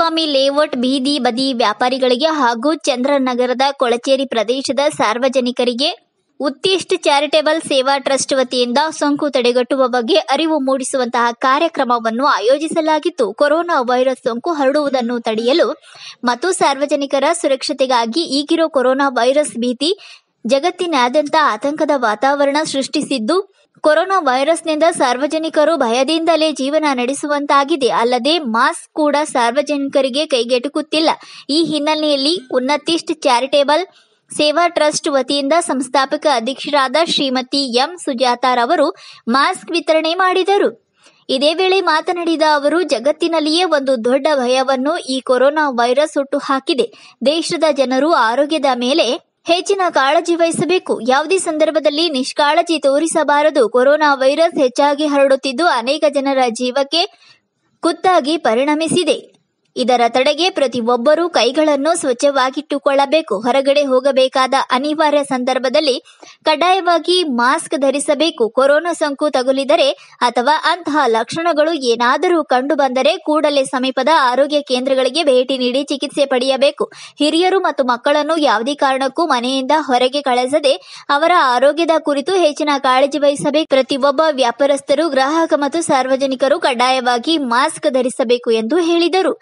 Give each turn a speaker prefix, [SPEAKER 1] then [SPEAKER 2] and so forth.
[SPEAKER 1] Kumaraswamy layout ಬೀದಿ ಬದಿ ವ್ಯಾಪಾರಿಗಳಿಗೆ ಹಾಗೂ ಚಂದ್ರನಗರದ ಕೊಳಚೇರಿ ಪ್ರದೇಶದ ಸಾರ್ವಜನಿಕರಿಗೆ ಉತ್ತಿಷ್ಟ ಚಾರಿಟೇಬಲ್ ಸೇವಾ ಟ್ರಸ್ಟ್ ವತಿಯಿಂದ ಸೋಂಕು ತಡೆಗಟ್ಟುವ ಬಗ್ಗೆ ಅರಿವು ಮೂಡಿಸುವಂತಹ ಕಾರ್ಯಕ್ರಮವನ್ನು ಆಯೋಜಿಸಲಾಗಿತ್ತು ಕೊರೋನಾ ವೈರಸ್ ಸೋಂಕು ಹರಡುವುದನ್ನು ತಡೆಯಲು ಮತ್ತು ಸಾರ್ವಜನಿಕರ ಸುರಕ್ಷತೆಗಾಗಿ ಈಗಿರೋ ಕೊರೋನಾ ವೈರಸ್ ಭೀತಿ ಜಗತ್ತಿನಾದ್ಯಂತ ಆತಂಕದ ವಾತಾವರಣ ಸೃಷ್ಟಿಸಿದ್ದು ಕೊರೋನಾ ವೈರಸ್ನಿಂದ ಸಾರ್ವಜನಿಕರು ಭಯದಿಂದಲೇ ಜೀವನ ನಡೆಸುವಂತಾಗಿದೆ ಅಲ್ಲದೆ ಮಾಸ್ಕ್ ಕೂಡ ಸಾರ್ವಜನಿಕರಿಗೆ ಕೈಗೆಟುಕುತ್ತಿಲ್ಲ ಈ ಹಿನ್ನೆಲೆಯಲ್ಲಿ ಉನ್ನತಿಷ್ಟ್ ಚಾರಿಟೇಬಲ್ ಸೇವಾ ಟ್ರಸ್ಟ್ ವತಿಯಿಂದ ಸಂಸ್ಥಾಪಕ ಅಧ್ಯಕ್ಷರಾದ ಶ್ರೀಮತಿ ಎಂ ಸುಜಾತಾರವರು ಮಾಸ್ಕ್ ವಿತರಣೆ ಮಾಡಿದರು ಇದೇ ವೇಳೆ ಮಾತನಾಡಿದ ಅವರು ಜಗತ್ತಿನಲ್ಲಿಯೇ ಒಂದು ದೊಡ್ಡ ಭಯವನ್ನು ಈ ಕೊರೋನಾ ವೈರಸ್ ಹಾಕಿದೆ ದೇಶದ ಜನರು ಆರೋಗ್ಯದ ಮೇಲೆ ಹೆಚ್ಚಿನ ಕಾಳಜಿ ವಹಿಸಬೇಕು ಯಾವುದೇ ಸಂದರ್ಭದಲ್ಲಿ ನಿಷ್ಕಾಳಜಿ ತೋರಿಸಬಾರದು ಕೊರೋನಾ ವೈರಸ್ ಹೆಚ್ಚಾಗಿ ಹರಡುತ್ತಿದ್ದು ಅನೇಕ ಜನರ ಜೀವಕ್ಕೆ ಕುತ್ತಾಗಿ ಪರಿಣಮಿಸಿದೆ ಇದರ ತಡೆಗೆ ಪ್ರತಿಯೊಬ್ಬರೂ ಕೈಗಳನ್ನು ಸ್ವಚ್ಛವಾಗಿಟ್ಟುಕೊಳ್ಳಬೇಕು ಹೊರಗಡೆ ಹೋಗಬೇಕಾದ ಅನಿವಾರ್ಯ ಸಂದರ್ಭದಲ್ಲಿ ಕಡ್ಡಾಯವಾಗಿ ಮಾಸ್ಕ್ ಧರಿಸಬೇಕು ಕೊರೋನಾ ಸೋಂಕು ತಗುಲಿದರೆ ಅಥವಾ ಅಂತಹ ಲಕ್ಷಣಗಳು ಏನಾದರೂ ಕಂಡುಬಂದರೆ ಕೂಡಲೇ ಸಮೀಪದ ಆರೋಗ್ಯ ಕೇಂದ್ರಗಳಿಗೆ ಭೇಟಿ ನೀಡಿ ಚಿಕಿತ್ಸೆ ಪಡೆಯಬೇಕು ಹಿರಿಯರು ಮತ್ತು ಮಕ್ಕಳನ್ನು ಯಾವುದೇ ಕಾರಣಕ್ಕೂ ಮನೆಯಿಂದ ಹೊರಗೆ ಕಳಿಸದೆ ಅವರ ಆರೋಗ್ಯದ ಕುರಿತು ಹೆಚ್ಚಿನ ಕಾಳಜಿ ವಹಿಸಬೇಕು ಪ್ರತಿಯೊಬ್ಬ ವ್ಯಾಪಾರಸ್ಥರು ಗ್ರಾಹಕ ಮತ್ತು ಸಾರ್ವಜನಿಕರು ಕಡ್ಡಾಯವಾಗಿ ಮಾಸ್ಕ್ ಧರಿಸಬೇಕು ಎಂದು ಹೇಳಿದರು